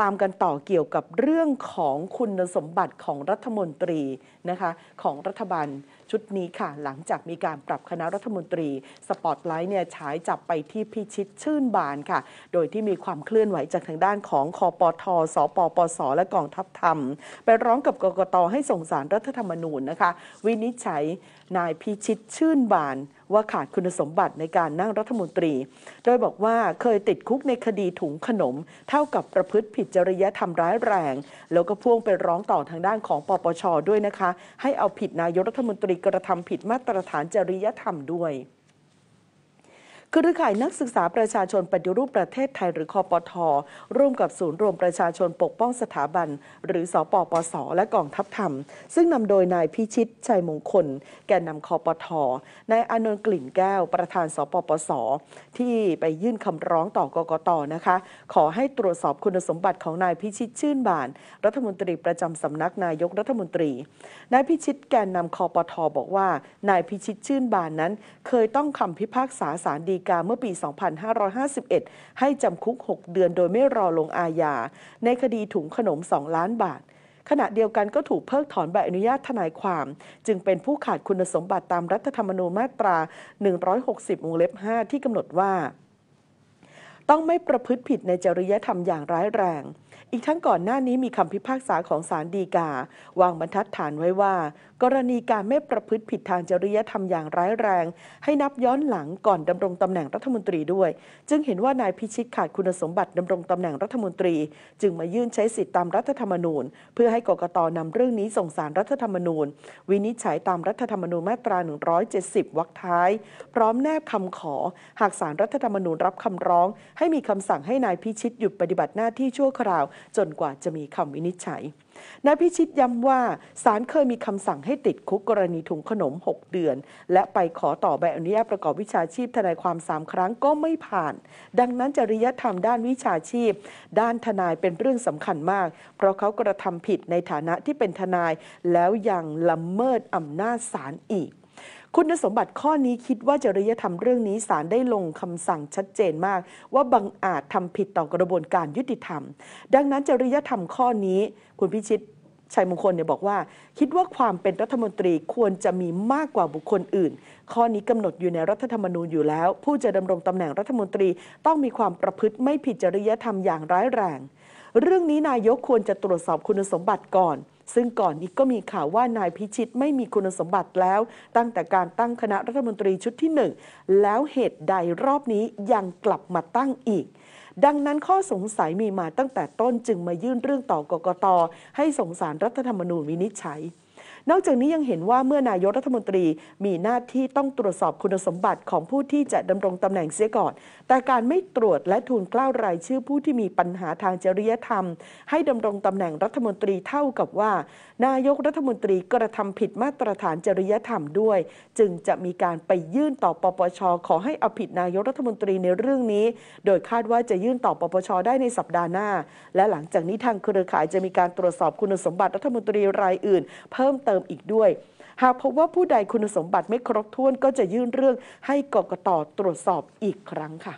ตามกันต่อเกี่ยวกับเรื่องของคุณสมบัติของรัฐมนตรีนะคะของรัฐบาลชุดนี้ค่ะ หลังจากมีการปรับคณะรัฐมนตรี สปอตไลท์เนี่ยฉายจับไปที่พิชิตชื่นบานค่ะ โดยที่มีความเคลื่อนไหวจากทางด้านของคอปทอสปปส และกองทัพธรรม ไปร้องกับกกตให้ส่งสารรัฐธรรมนูญนะคะ วินิจฉัยนายพิชิตชื่นบานว่าขาดคุณสมบัติในการนั่งรัฐมนตรี โดยบอกว่าเคยติดคุกในคดีถุงขนม เท่ากับประพฤติผิดจริยธรรมร้ายแรง แล้วก็พ่วงไปร้องต่อทางด้านของปปช ด้วยนะคะ ให้เอาผิดนายกรัฐมนตรีกระทำผิดมาตรฐานจริยธรรมด้วยืครือข่ายนักศึกษาประชาชนปฏิรูปประเทศไทยหรือคอปทอร่วมกับศูนย์รวมประชาชนปกป้องสถาบัน หรือ สปปส และกองทัพธรรม ซึ่งนำโดยนายพิชิตชัยมงคล แกนนำคอปท นายอนนท์กลิ่นแก้ว ประธาน สปปส ที่ไปยื่นคำร้องต่อกกตนะคะขอให้ตรวจสอบคุณสมบัติของนายพิชิตชื่นบาน รัฐมนตรีประจำสำนักนายกรัฐมนตรีนายพิชิตแกนนำคอปทบอกว่านายพิชิตชื่นบานนั้น เคยต้องคำพิพากษาสารดีกาเมื่อปี 2551 ให้จำคุก 6 เดือนโดยไม่รอลงอาญา ในคดีถุงขนม 2 ล้านบาท ขณะเดียวกันก็ถูกเพิกถอนใบอนุญาตทนายความ จึงเป็นผู้ขาดคุณสมบัติตามรัฐธรรมนูญมาตรา 160วงเล็บ 5 ที่กำหนดว่า ต้องไม่ประพฤติผิดในจริยธรรมอย่างร้ายแรงอีกทั้งก่อนหน้านี้มีคำพิพากษาของศาลฎีกา วางบรรทัดฐานไว้ว่า กรณีการไม่ประพฤติผิดทางจริยธรรมอย่างร้ายแรงให้นับย้อนหลังก่อนดำรงตำแหน่งรัฐมนตรีด้วย จึงเห็นว่านายพิชิต ขาดคุณสมบัติดำรงตำแหน่งรัฐมนตรี จึงมายื่นใช้สิทธิตามรัฐธรรมนูญ เพื่อให้กกตนำเรื่องนี้ส่งสารรัฐธรรมนูญ วินิจฉัยตามรัฐธรรมนูญมาตรา 170วรรคท้าย พร้อมแนบคำขอ หากสารรัฐธรรมนูญรับคำร้อง ให้มีคำสั่งให้นายพิชิตหยุดปฏิบัติหน้าที่ชั่วคราวจนกว่าจะมีคำวินิจฉัย นายพิชิตย้ำว่าศาลเคยมีคำสั่งให้ติดคุกกรณีถุงขนม 6 เดือน และไปขอต่อใบอนุญาตประกอบวิชาชีพทนายความ 3 ครั้งก็ไม่ผ่าน ดังนั้นจริยธรรม ด้านวิชาชีพ ด้านทนายเป็นเรื่องสำคัญมาก เพราะเขากระทำผิดในฐานะที่เป็นทนายแล้วยังละเมิดอำนาจศาลอีกคุณสมบัติข้อนี้คิดว่าจริยธรรมเรื่องนี้ศาลได้ลงคำสั่งชัดเจนมาก ว่าบังอาจทำผิดต่อกระบวนการยุติธรรม ดังนั้นจริยธรรมข้อนี้ คุณพิชิตชัยมงคลเนี่ยบอกว่า คิดว่าความเป็นรัฐมนตรีควรจะมีมากกว่าบุคคลอื่น ข้อนี้กำหนดอยู่ในรัฐธรรมนูญอยู่แล้ว ผู้จะดำรงตำแหน่งรัฐมนตรีต้องมีความประพฤติไม่ผิดจริยธรรมอย่างร้ายแรง เรื่องนี้นายกควรจะตรวจสอบคุณสมบัติก่อนซึ่งก่อนนี้ก็มีข่าวว่านายพิชิตไม่มีคุณสมบัติแล้ว ตั้งแต่การตั้งคณะรัฐมนตรีชุดที่ 1 แล้วเหตุใดรอบนี้ยังกลับมาตั้งอีก ดังนั้นข้อสงสัยมีมาตั้งแต่ต้นจึงมายื่นเรื่องต่อกกตให้สงสารรัฐธรรมนูญวินิจฉัยนอกจากนี้ยังเห็นว่าเมื่อนายกรัฐมนตรีมีหน้าที่ต้องตรวจสอบคุณสมบัติของผู้ที่จะดำรงตำแหน่งเสียก่อนแต่การไม่ตรวจและทูลกล้าวรายชื่อผู้ที่มีปัญหาทางจริยธรรม ให้ดำรงตำแหน่งรัฐมนตรีเท่ากับว่า นายกรัฐมนตรีกระทำผิดมาตรฐานจริยธรรมด้วย จึงจะมีการไปยื่นต่อปปชขอให้เอาผิดนายกรัฐมนตรีในเรื่องนี้ โดยคาดว่าจะยื่นต่อปปชได้ในสัปดาห์หน้า และหลังจากนี้ทางเครือข่ายจะมีการตรวจสอบคุณสมบัติรัฐมนตรีรายอื่นเพิ่มเติมติมอีกด้วย หากพบว่าผู้ใดคุณสมบัติไม่ครบถ้วนก็จะยื่นเรื่องให้กกตตรวจสอบอีกครั้งค่ะ